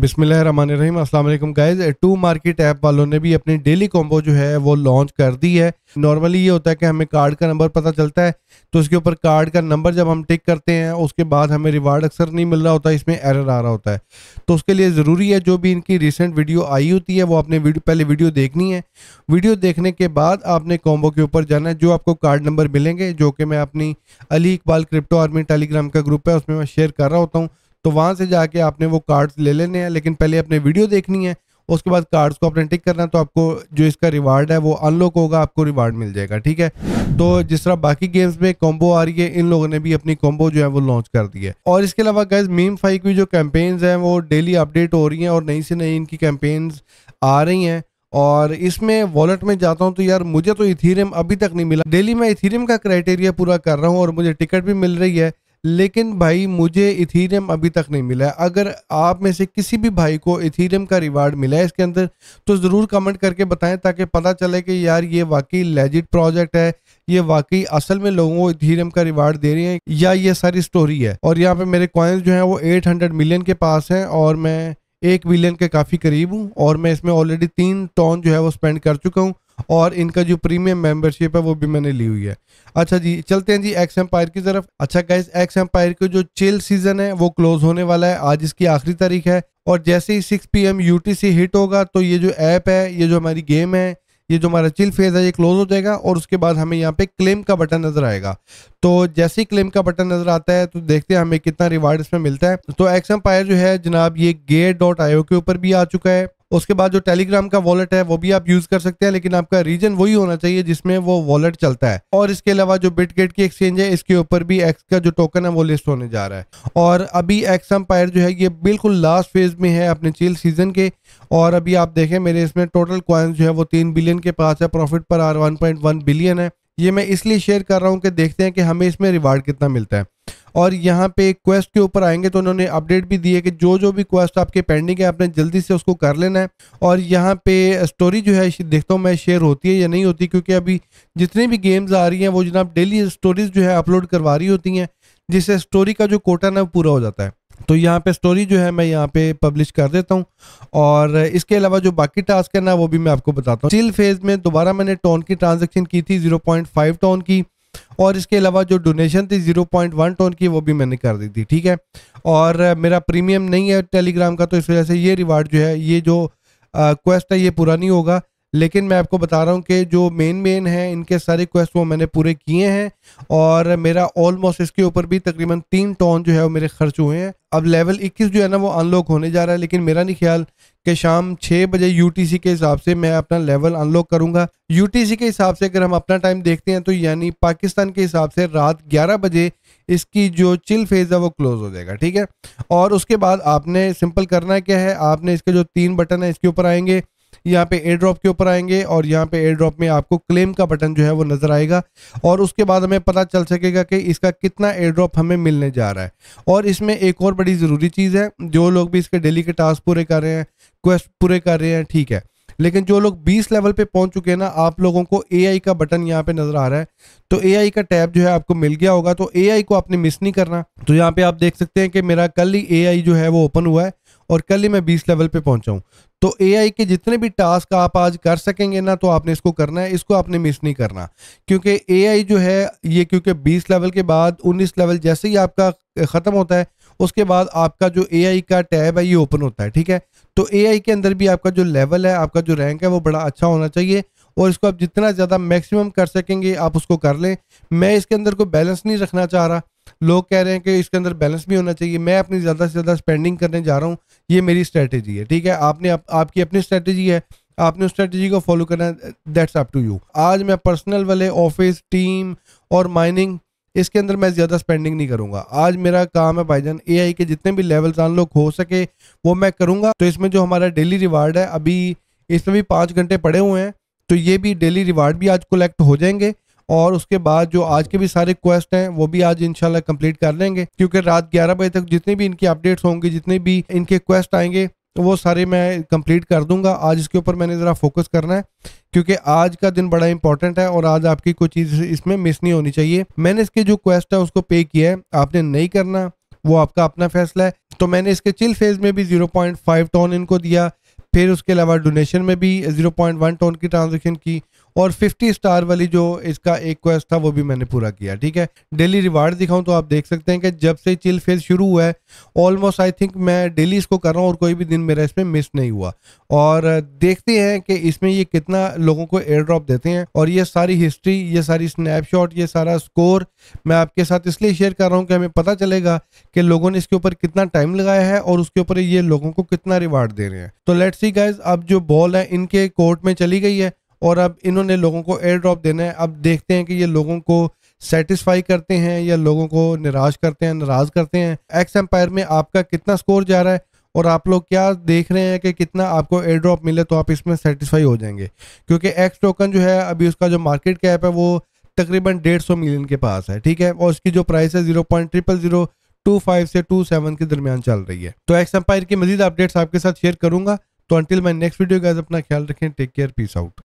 बिसमीम अल्लाम guys to market app वालों ने भी अपनी डेली कॉम्बो जो है वो लॉन्च कर दी है नॉर्मली ये होता है कि हमें कार्ड का नंबर पता चलता है तो उसके ऊपर कार्ड का नंबर जब हम टिक करते हैं उसके बाद हमें रिवार्ड अक्सर नहीं मिल रहा होता इसमें एरर आ रहा होता है तो उसके लिए ज़रूरी है जो भी इनकी रिसेंट वीडियो आई होती है वो आपने वीडियो पहले वीडियो देखनी है वीडियो देखने के बाद आपने कॉम्बो के ऊपर जाना है जो आपको कार्ड नंबर मिलेंगे जो कि मैं अपनी Ali Iqbal crypto army Telegram का ग्रुप है उसमें मैं शेयर कर रहा होता हूँ तो वहाँ से जाके आपने वो कार्ड्स ले लेने हैं लेकिन पहले अपने वीडियो देखनी है उसके बाद कार्ड्स को आपने टिक करना है तो आपको जो इसका रिवार्ड है वो अनलॉक होगा आपको रिवार्ड मिल जाएगा ठीक है तो जिस तरह बाकी गेम्स में कॉम्बो आ रही है इन लोगों ने भी अपनी कॉम्बो जो है वो लॉन्च कर दी है और इसके अलावा गैस मीम फाइव की जो कैंपेन्स हैं वो डेली अपडेट हो रही हैं और नई से नई इनकी कैंपेन्स आ रही हैं और इसमें वॉलेट में जाता हूँ तो यार मुझे तो इथीरियम अभी तक नहीं मिला डेली मैं इथीरियम का क्राइटेरिया पूरा कर रहा हूँ और मुझे टिकट भी मिल रही है लेकिन भाई मुझे इथीरियम अभी तक नहीं मिला है अगर आप में से किसी भी भाई को इथीरियम का रिवार्ड मिला है इसके अंदर तो ज़रूर कमेंट करके बताएं ताकि पता चले कि यार ये वाकई लेजिट प्रोजेक्ट है ये वाकई असल में लोगों को इथीरियम का रिवार्ड दे रही है या ये सारी स्टोरी है और यहाँ पर मेरे कॉइन्स जो हैं वो एट मिलियन के पास हैं और मैं एक बिलियन के काफ़ी करीब हूँ और मैं इसमें ऑलरेडी तीन टॉन जो है वो स्पेंड कर चुका हूँ और इनका जो प्रीमियम मेंबरशिप है वो भी मैंने ली हुई है अच्छा जी चलते हैं जी एक्स एम्पायर की तरफ अच्छा गाइज एक्स एम्पायर का जो चिल सीजन है वो क्लोज होने वाला है आज इसकी आखिरी तारीख है और जैसे ही सिक्स पी एम हिट होगा तो ये जो ऐप है ये जो हमारी गेम है ये जो हमारा चिल फेज है ये क्लोज हो जाएगा और उसके बाद हमें यहाँ पे क्लेम का बटन नजर आएगा तो जैसे ही क्लेम का बटन नजर आता है तो देखते हैं हमें कितना रिवार्ड इसमें मिलता है तो एक्स एम्पायर जो है जनाब ये गेट डॉट के ऊपर भी आ चुका है उसके बाद जो टेलीग्राम का वॉलेट है वो भी आप यूज कर सकते हैं लेकिन आपका रीजन वही होना चाहिए जिसमें वो वॉलेट चलता है और इसके अलावा जो बिटगेट की एक्सचेंज है इसके ऊपर भी एक्स का जो टोकन है वो लिस्ट होने जा रहा है और अभी एक्स एम्पायर जो है ये बिल्कुल लास्ट फेज में है अपने चील सीजन के और अभी आप देखें मेरे इसमें टोटल क्वाइंस जो है वो तीन बिलियन के पास है प्रॉफिट पर आर वन बिलियन है ये मैं इसलिए शेयर कर रहा हूँ कि देखते हैं कि हमें इसमें रिवार्ड कितना मिलता है और यहाँ पे क्वेस्ट के ऊपर आएंगे तो उन्होंने अपडेट भी दिए कि जो जो भी क्वेस्ट आपके पेंडिंग है आपने जल्दी से उसको कर लेना है और यहाँ पे स्टोरी जो है देखता हूँ मैं शेयर होती है या नहीं होती क्योंकि अभी जितनी भी गेम्स आ रही हैं वो जनाब डेली स्टोरीज जो है अपलोड करवा रही होती हैं जिससे स्टोरी का जो कोटा ना वो पूरा हो जाता है तो यहाँ पे स्टोरी जो है मैं यहाँ पे पब्लिश कर देता हूँ और इसके अलावा जो बाकी टास्क है ना वो भी मैं आपको बताता हूँ स्टिल फेज में दोबारा मैंने टोन की ट्रांजेक्शन की थी 0.5 टोन की और इसके अलावा जो डोनेशन थी जीरो पॉइंट वन टोन की वो भी मैंने कर दी थी ठीक है और मेरा प्रीमियम नहीं है टेलीग्राम का तो इस वजह से ये रिवार्ड जो है ये जो क्वेस्ट है ये पूरा नहीं होगा लेकिन मैं आपको बता रहा हूँ कि जो मेन मेन हैं इनके सारे क्वेस्ट वो मैंने पूरे किए हैं और मेरा ऑलमोस्ट इसके ऊपर भी तकरीबन तीन टॉन जो है वो मेरे खर्च हुए हैं अब लेवल 21 जो है ना वो अनलॉक होने जा रहा है लेकिन मेरा नहीं ख्याल कि शाम 6 बजे यूटीसी के हिसाब से मैं अपना लेवल अनलॉक करूँगा यू के हिसाब से अगर हम अपना टाइम देखते हैं तो यानी पाकिस्तान के हिसाब से रात ग्यारह बजे इसकी जो चिल फेज़ है वो क्लोज़ हो जाएगा ठीक है और उसके बाद आपने सिंपल करना क्या है आपने इसके जो तीन बटन है इसके ऊपर आएंगे यहाँ पे एयर ड्रॉप के ऊपर आएंगे और यहाँ पे एयर ड्रॉप में आपको क्लेम का बटन जो है वो नज़र आएगा और उसके बाद हमें पता चल सकेगा कि इसका कितना एयर ड्रॉप हमें मिलने जा रहा है और इसमें एक और बड़ी ज़रूरी चीज़ है जो लोग भी इसके डेली के टास्क पूरे कर रहे हैं क्वेस्ट पूरे कर रहे हैं ठीक है लेकिन जो लोग 20 लेवल पे पहुंच चुके हैं ना आप लोगों को एआई का बटन यहाँ पे नजर आ रहा है तो एआई का टैब जो है आपको मिल गया होगा तो एआई को आपने मिस नहीं करना तो यहाँ पे आप देख सकते हैं कि मेरा कल ही एआई जो है वो ओपन हुआ है और कल ही मैं बीस लेवल पे पहुंचा तो एआई के जितने भी टास्क आप आज कर सकेंगे ना तो आपने इसको करना है इसको आपने मिस नहीं करना क्योंकि एआई जो है ये क्योंकि 20 लेवल के बाद 19 लेवल जैसे ही आपका ख़त्म होता है उसके बाद आपका जो ए का टैब है ये ओपन होता है ठीक है तो ए के अंदर भी आपका जो लेवल है आपका जो रैंक है वो बड़ा अच्छा होना चाहिए और इसको आप जितना ज़्यादा मैक्सिमम कर सकेंगे आप उसको कर लें मैं इसके अंदर कोई बैलेंस नहीं रखना चाह रहा लोग कह रहे हैं कि इसके अंदर बैलेंस भी होना चाहिए मैं अपनी ज़्यादा से ज़्यादा स्पेंडिंग करने जा रहा हूँ ये मेरी स्ट्रैटेजी है ठीक है आपने आप, आपकी अपनी स्ट्रैटेजी है आपने उस स्ट्रैटेजी को फॉलो करना है दैट्स अप टू यू आज मैं पर्सनल वाले ऑफिस टीम और माइनिंग इसके अंदर मैं ज़्यादा स्पेंडिंग नहीं करूँगा आज मेरा काम है भाईजान एआई के जितने भी लेवल्स लोग हो सके वो मैं करूँगा तो इसमें जो हमारा डेली रिवार्ड है अभी इसमें भी पाँच घंटे पड़े हुए हैं तो ये भी डेली रिवार्ड भी आज कलेक्ट हो जाएंगे और उसके बाद जो आज के भी सारे क्वेस्ट हैं वो भी आज इंशाल्लाह कंप्लीट कर लेंगे क्योंकि रात 11 बजे तक जितनी भी इनकी अपडेट्स होंगी जितने भी इनके क्वेस्ट आएंगे तो वो सारे मैं कंप्लीट कर दूंगा आज इसके ऊपर मैंने ज़रा फोकस करना है क्योंकि आज का दिन बड़ा इंपॉर्टेंट है और आज आपकी कोई चीज़ इसमें मिस नहीं होनी चाहिए मैंने इसके जो क्वेस्ट है उसको पे किया है आपने नहीं करना वो आपका अपना फैसला है तो मैंने इसके चिल फेज में भी फाइव टोन इनको दिया फिर उसके अलावा डोनेशन में भी वन टोन की ट्रांजेक्शन की और 50 स्टार वाली जो इसका एक क्वेस्ट था वो भी मैंने पूरा किया ठीक है डेली रिवार्ड दिखाऊं तो आप देख सकते हैं कि जब से चिल फेज शुरू हुआ है ऑलमोस्ट आई थिंक मैं डेली इसको कर रहा हूँ और कोई भी दिन मेरा इसमें मिस नहीं हुआ और देखते हैं कि इसमें ये कितना लोगों को एयर ड्रॉप देते हैं और ये सारी हिस्ट्री ये सारी स्नैपशॉट ये सारा स्कोर मैं आपके साथ इसलिए शेयर कर रहा हूँ कि हमें पता चलेगा कि लोगों ने इसके ऊपर कितना टाइम लगाया है और उसके ऊपर ये लोगों को कितना रिवार्ड दे रहे हैं तो लेट्स सी गाइज अब जो बॉल है इनके कोर्ट में चली गई है और अब इन्होंने लोगों को एयर ड्रॉप देना है अब देखते हैं कि ये लोगों को सेटिस्फाई करते हैं या लोगों को निराश करते हैं नाराज करते हैं एक्स एम्पायर में आपका कितना स्कोर जा रहा है और आप लोग क्या देख रहे हैं कि कितना आपको एयर ड्रॉप मिले तो आप इसमें सेटिस्फाई हो जाएंगे क्योंकि एक्स टोकन जो है अभी उसका जो मार्केट कैप है वो तकरीबन डेढ़ सौ मिलियन के पास है ठीक है और उसकी जो प्राइस है zero point triple zero two five से टू सेवन के दरमियान चल रही है तो एक्स एम्पायर की मजीद अपडेट्स आपके साथ शेयर करूंगा तो अंटिल मैं नेक्स्ट वीडियो का अपना ख्याल रखें टेक केयर पीस आउट